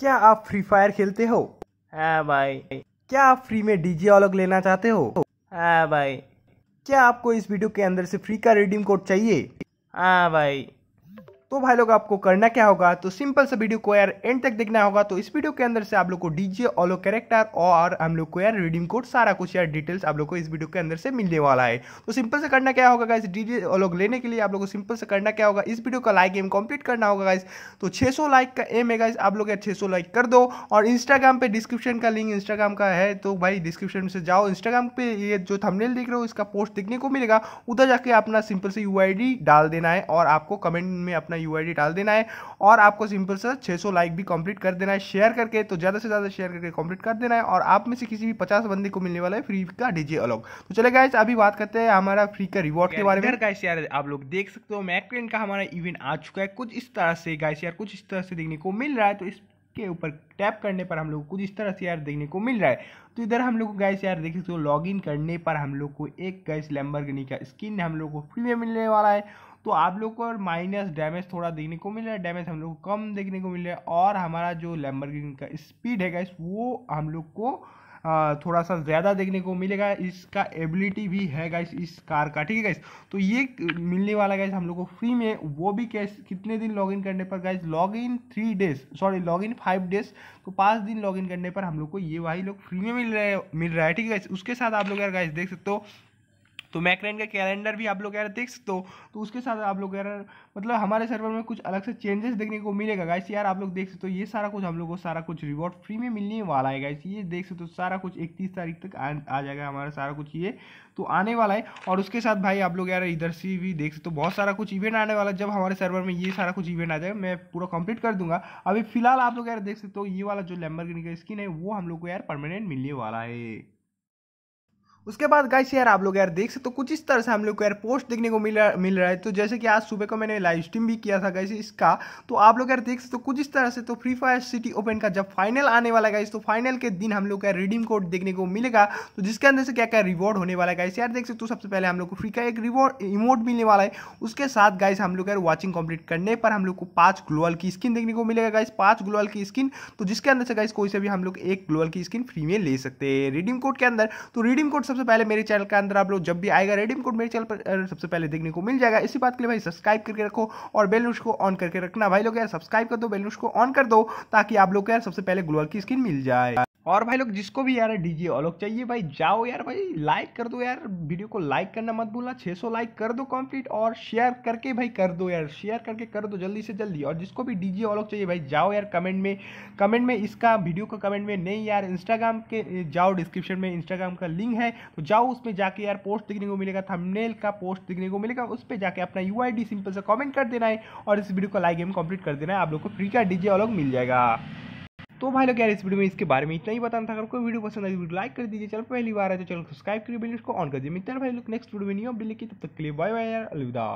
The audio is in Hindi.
क्या आप फ्री फायर खेलते हो हाँ भाई क्या आप फ्री में डीजे ऑलग लेना चाहते हो हाँ भाई क्या आपको इस वीडियो के अंदर से फ्री का रिडीम कोड चाहिए हाँ भाई तो भाई लोग आपको करना क्या होगा तो सिंपल से वीडियो को यार एंड तक देखना होगा तो इस वीडियो के अंदर से आप लोग को डीजे ऑलो कैरेक्टर और हम लोग को यार रिडीम कोड सारा कुछ यार डिटेल्स आप लोग को इस वीडियो के अंदर से मिलने वाला है तो सिंपल से करना क्या होगा गाइस डीजे ऑलो लेने के लिए आप लोग को सिंपल से करना क्या होगा इस वीडियो का लाइक एम कंप्लीट करना होगा गाइस तो 600 लाइक का एम है गाइस आप लोग यार छह लाइक कर दो और इंस्टाग्राम पे डिस्क्रिप्शन का लिंक इंस्टाग्राम का है तो भाई डिस्क्रिप्शन से जाओ इंस्टाग्राम पे ये जो थमनेल देख रहे हो इसका पोस्ट देखने को मिलेगा उधर जाके अपना सिंपल से यू डाल देना है और आपको कमेंट में अपना अपना यू डाल देना है और आपको सिंपल सा 600 लाइक भी कंप्लीट कर देना है शेयर करके तो ज़्यादा से ज़्यादा शेयर करके कंप्लीट कर देना है और आप में से किसी भी पचास बंदे को मिलने वाला है फ्री का डीजे अलॉग तो चले गए अभी बात करते हैं हमारा फ्री का रिवॉर्ड के बारे में गाइस यार आप लोग देख सकते हो मैक्रेन का हमारा इवेंट आ चुका है कुछ इस तरह से गाइस यार कुछ इस तरह से देखने को मिल रहा है तो इस के ऊपर टैप करने पर हम लोग कुछ इस तरह से यार देखने को मिल रहा है तो इधर हम लोग को गैस यार देखिए तो हो लॉगिन करने पर हम लोग को एक गैस लैम्बर का स्किन हम लोग को फ्री में मिलने वाला है तो आप लोग को माइनस डैमेज थोड़ा देखने को मिल रहा है डैमेज हम लोग को कम देखने को मिल रहा है और हमारा जो लैम्बरगिनी का स्पीड है गैस वो हम लोग को थोड़ा सा ज़्यादा देखने को मिलेगा इसका एबिलिटी भी है गाइस इस कार का ठीक है गाइस तो ये मिलने वाला गाइस हम लोग को फ्री में वो भी कैश कितने दिन लॉगिन करने पर guys login three days sorry login five days तो पाँच दिन लॉगिन करने पर हम लोग को ये वाई लोग फ्री में मिल रहे मिल रहा है ठीक है गाइस उसके साथ आप लोग यार गाइस देख सकते हो तो मैक्रेन का कैलेंडर भी आप लोग यार देख सकते हो तो उसके साथ आप लोग यार मतलब हमारे सर्वर में कुछ अलग से चेंजेस देखने को मिलेगा गाइस यार आप लोग देख सकते हो ये सारा कुछ हम लोग को सारा कुछ रिवॉर्ड फ्री में मिलने वाला है गाइस ये देख सकते हो सारा कुछ इकतीस तारीख तक आ, जाएगा हमारा सारा कुछ ये तो आने वाला है और उसके साथ भाई आप लोग यार इधर से भी देख सकते हो बहुत सारा कुछ इवेंट आने वाला है जब हमारे सर्वर में ये सारा कुछ इवेंट आ जाएगा मैं पूरा कंप्लीट कर दूंगा अभी फिलहाल आप लोग यार देख सकते हो ये वाला जो लैम्बरगिनी का स्किन है वो हम लोग को यार परमानेंट मिलने वाला है उसके बाद गाइस यार आप लोग यार देख सकते हो तो कुछ इस तरह से हम लोग को यार पोस्ट देखने को मिल रहा मिल रहा है तो जैसे कि आज सुबह को मैंने लाइव स्ट्रीम भी किया था गाइस इसका तो आप लोग यार देख सकते हो तो कुछ इस तरह से तो फ्री फायर सिटी ओपन का जब फाइनल आने वाला गाइस तो फाइनल के दिन हम लोग का रिडीम कोड देखने को मिलेगा तो जिसके अंदर से क्या क्या रिवॉर्ड होने वाला है गाइस यार देख सकते हो तो सबसे पहले हम लोग को फ्री का एक रिवॉर्ड इमोट मिलने वाला है उसके साथ गाइस हम लोग यार वॉचिंग कंप्लीट करने पर हम लोग को पाँच ग्लोअल की स्किन देखने को मिलेगा गाइस पाँच ग्लोअल की स्किन तो जिसके अंदर से गाइस कोई से भी हम लोग एक ग्लोअल की स्किन फ्री में ले सकते हैं रिडीम कोड के अंदर तो रिडीम कोड सबसे पहले मेरे चैनल के अंदर आप लोग जब भी आएगा रेडीम कोड मेरे चैनल पर सबसे पहले देखने को मिल जाएगा इसी बात के लिए भाई सब्सक्राइब करके रखो और बेल को ऑन करके रखना भाई लोग यार सब्सक्राइब कर दो बेल को ऑन कर दो ताकि आप लोग को यार सबसे पहले ग्लोअल की स्किन मिल जाए और भाई लोग जिसको भी यार डीजे और लोग चाहिए भाई जाओ यार भाई लाइक कर दो यार वीडियो को लाइक करना मत भूलना 600 लाइक कर दो कंप्लीट और शेयर करके भाई कर दो यार शेयर करके कर दो जल्दी से जल्दी और जिसको भी डीजे और लोग चाहिए भाई जाओ यार कमेंट में कमेंट में इसका वीडियो का कमेंट में नहीं यार इंस्टाग्राम के जाओ डिस्क्रिप्शन में इंस्टाग्राम का लिंक है तो जाओ उसमें जाके यार पोस्ट दिखने को मिलेगा थमनेल का पोस्ट दिखने को मिलेगा उस पर जाकर अपना यू सिंपल से कॉमेंट कर देना है और इस वीडियो को लाइक एम कम्प्लीट कर देना है आप लोग को फ्री का डीजे और मिल जाएगा तो भाई लोग यार इस वीडियो में इसके बारे में इतना ही बताना था अगर कोई वीडियो पसंद आई वीडियो लाइक कर दीजिए चल पहली बार है तो चैनल सब्सक्राइब करिए बिल्कुल को ऑन कर दीजिए मित्र भाई लोग नेक्स्ट वीडियो में नहीं हो लेके तब तक के लिए बाय बाय यार अलविदा